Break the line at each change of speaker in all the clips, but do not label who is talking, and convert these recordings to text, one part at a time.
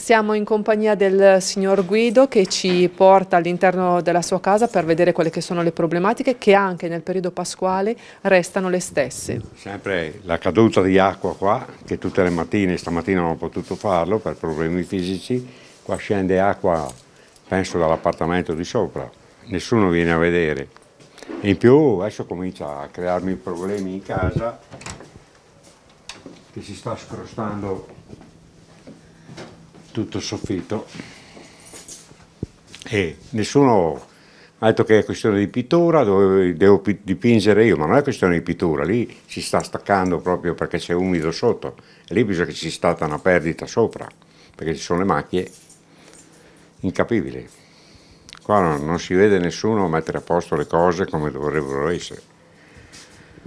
Siamo in compagnia del signor Guido che ci porta all'interno della sua casa per vedere quelle che sono le problematiche che anche nel periodo pasquale restano le stesse.
Sempre la caduta di acqua qua, che tutte le mattine, stamattina non ho potuto farlo per problemi fisici, qua scende acqua penso dall'appartamento di sopra, nessuno viene a vedere. In più adesso comincia a crearmi problemi in casa che si sta scrostando tutto soffitto e nessuno ha detto che è questione di pittura, dove devo dipingere io, ma non è questione di pittura, lì si sta staccando proprio perché c'è umido sotto, e lì bisogna che ci sia stata una perdita sopra, perché ci sono le macchie incapibili. Qua non, non si vede nessuno mettere a posto le cose come dovrebbero essere.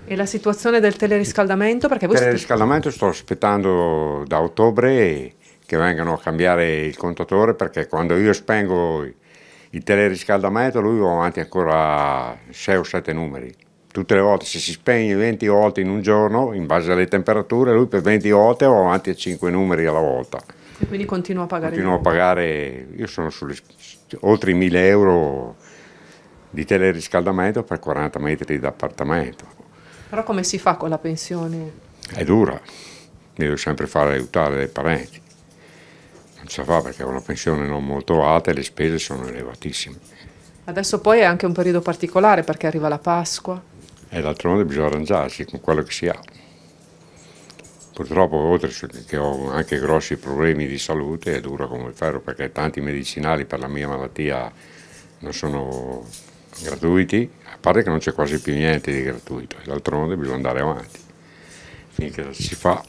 E la situazione del teleriscaldamento? Perché voi Il
teleriscaldamento sto aspettando da ottobre che vengano a cambiare il contatore perché quando io spengo il teleriscaldamento lui va avanti ancora 6 o 7 numeri. Tutte le volte se si spegne 20 volte in un giorno, in base alle temperature, lui per 20 volte va avanti a 5 numeri alla volta.
E quindi continua a pagare? Continua a
pagare, io sono sulle, oltre i 1000 euro di teleriscaldamento per 40 metri d'appartamento.
Però come si fa con la pensione?
È dura, devo sempre fare aiutare dai parenti non si fa perché con una pensione non molto alta e le spese sono elevatissime.
Adesso poi è anche un periodo particolare perché arriva la Pasqua.
E d'altronde bisogna arrangiarsi con quello che si ha. Purtroppo oltre che ho anche grossi problemi di salute è dura come il ferro perché tanti medicinali per la mia malattia non sono gratuiti, a parte che non c'è quasi più niente di gratuito, d'altronde bisogna andare avanti finché si fa.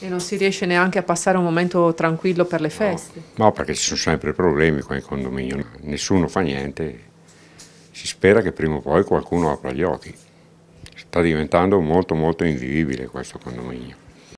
E non si riesce neanche a passare un momento tranquillo per le feste?
No, no perché ci sono sempre problemi qua in condominio, nessuno fa niente, si spera che prima o poi qualcuno apra gli occhi. Sta diventando molto molto invivibile questo condominio.